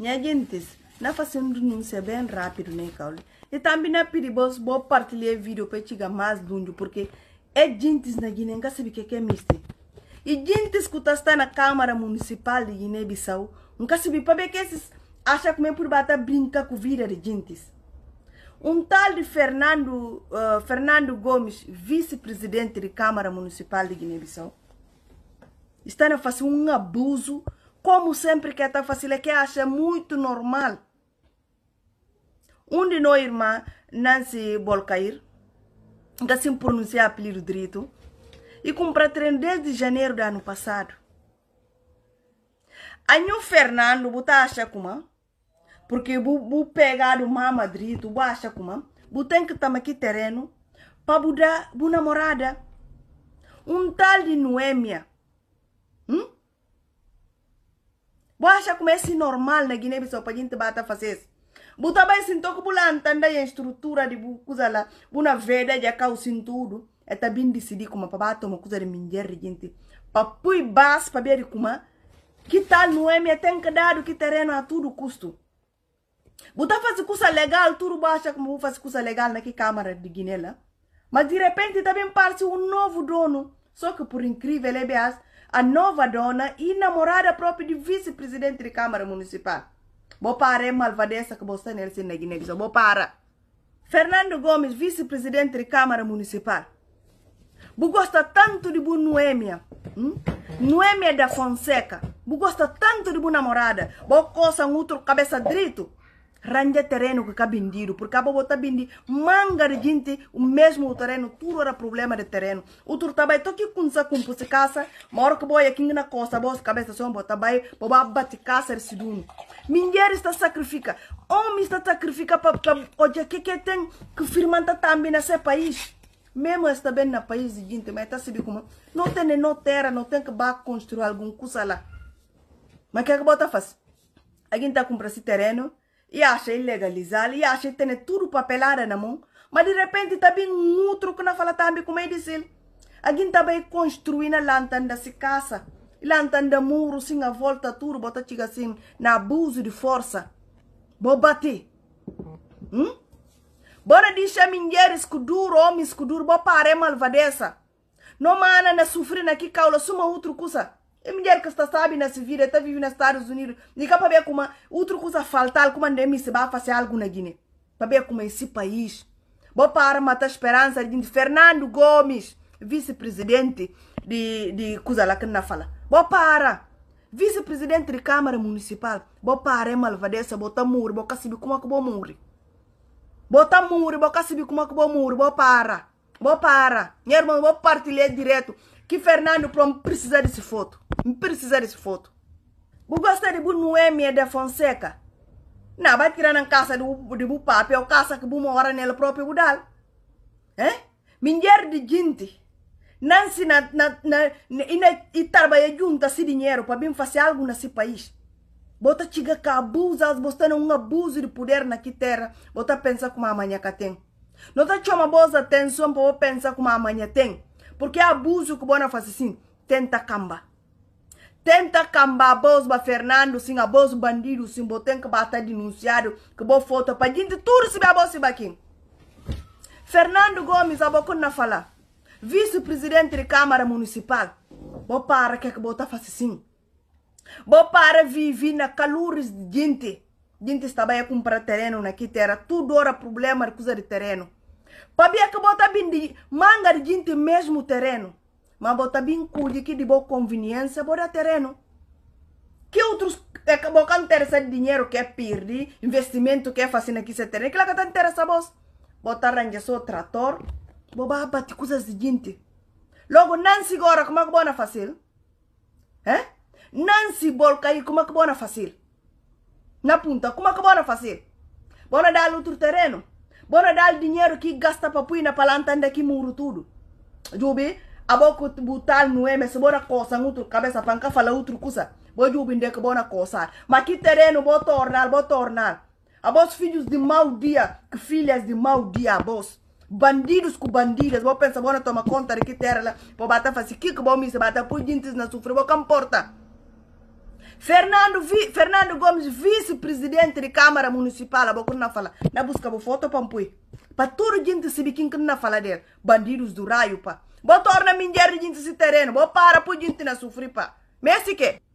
Nhagentes, na fazendo um se é bem rápido, né, Caule? E também é perigoso vou partilhar é vídeo para chegar mais longe, porque é gentes na Guiné, nunca sabe o que é, é misto. E gentes que tá está na Câmara Municipal de Guiné-Bissau, nunca sabe para ver que esses acham que é por bata brinca com vida de gentes. Um tal de Fernando, uh, Fernando Gomes, vice-presidente da Câmara Municipal de Guiné-Bissau, está a fazer um abuso como sempre que está é fácil, é que acha muito normal. Um de nós, irmã, Nancy Bolcair, que assim pronunciar apelido direito, e compra trem desde janeiro do ano passado. Anho Fernando, botar acha como? Porque bu, pegar o mama direito, bu acha como? Bu tem que estar aqui terreno para bu a namorada. Um tal de Noêmia. Hum? bo acha como esse normal na Guiné-Bissau para gente bata fazer bu também sinto que bula antanda e estrutura de bu coisa lá bu na veda já cau sintudo é também tá bem decidido como é para bater uma coisa de minjer gente para pui bas para ver como é. que tal não me tem que dar que terreno a tudo custo Botar fazer coisa legal, tudo baixa como fazer coisa legal naquela Câmara de Guiné lá. Mas de repente também parte um novo dono. Só que por incrível, é a nova dona e namorada própria de vice-presidente de Câmara Municipal. Vou para é malvadeza que você não se negue, negue, vou para. Fernando Gomes, vice-presidente de Câmara Municipal. Vou gosta tanto de boa Noêmia, hum? Noêmia da Fonseca. Vou gosta tanto de boa namorada. Vou coça um outro cabeça drito ranja terreno que cabe vendido, porque a bobo tá bindi manga de gente, o mesmo o terreno, tudo era problema de terreno. O tur trabalho, toque com sa se casa, moro que boi aqui na costa, boas cabeça são bota bai, boba bate casa de siduno. Mulher está sacrifica, homem está sacrifica para dia que que tem que firmanta tá também nesse país. Mesmo está bem na país de gente, mas está se como não tem nem não terra, não tem que ba construir algum coisa lá. Mas que é que bota faz? Alguém está comprando esse terreno, e acha ilegalizar, e acha ter tudo papelada na mão, mas de repente também um outro que não fala também como é a Alguém também construindo a lantanda se caça, lantanda muro, sim, a volta tudo, bota chica assim, na abuso de força. Vou bater. Hum? Bora deixar mulheres que duro, homens que duro, vou parar malvadeza. Não mana na sofrer aqui caula, suma outro coisa. A é mulher que está sabe nessa né, vida, está vivendo nos Estados Unidos, e cá para ver como outra coisa faltar, como andem se vai fazer algo na Guiné. Para ver como esse país. Vou para matar a esperança de Fernando Gomes, vice-presidente de, de coisa lá que não fala. Vou para vice-presidente de Câmara Municipal. Vou para é Malvadeza, botam muro, vou saber como é que vou morrer. Bota muro, vou saber como é que vou morrer, vou para. Vou para. Minha irmã, vou partilhar direto que Fernando Prom precisa desse foto. Precisa desse foto. Bu gosta de bu Noemi é de Fonseca. Na vai tirar na casa de de bu é ou casa que bu mora nele próprio budal. Eh? Mulher de gente. Nancy na na na, na e, na, e trabalha junto esse dinheiro para bem fazer algo nesse país. Bota chega que abusa, botando um abuso de poder na terra, bota pensa como a manhã que tem. Não tá uma boa atenção para pensar como a manhã tem. Porque abuso que bona faz assim, tenta camba. Tenta camba bos ba Fernando, sim, a bandido, sim, botem tem que bater denunciado, que boa foto para gente tudo se ba bos aqui. Fernando Gomes abocou na fala Vice-presidente de Câmara Municipal. boa para que é que bota tá faz assim. boa para viver na calores de gente. Gente estava aí comprar terreno na terra, tudo era problema coisa de terreno. Pabia que bota bem de manga de gente mesmo terreno. Mas bota bem cuide que de boa conveniência bota terreno. Que outros é que boca interessa de dinheiro que é perdi, investimento que é fazendo aqui se terreno. Que lá que tá interessa vos. Bota arranja seu trator. Boba bate coisas de gente. Logo, Nancy agora, como é que bona fácil? É? Nancy bolca aí, como é que bona fácil? Na punta, como é que bona fácil? Bona dar outro terreno bora dar dinheiro que gasta para pôr na palanta anda aqui muro tudo jubi aboko butal nueme se bora coça outro cabeça panca fala outro coisa bo jubi que bora coça mas que terreno bo tornar bo tornar abos filhos de mau dia que filhas de mau dia abos bandidos com bandidas vou pensar bora tomar conta de que terra lá vou bater fazer que que bom isso bater por gente na sofrer vou comporta Fernando, vi, Fernando Gomes, vice-presidente de Câmara Municipal, a não fala. Na busca de foto, pampui. Para todo gente se biquim que não fala dele. Bandidos do raio, pá. Boa torna minha gente se terreno. Boa para por gente na sofrer, pá. Messi que?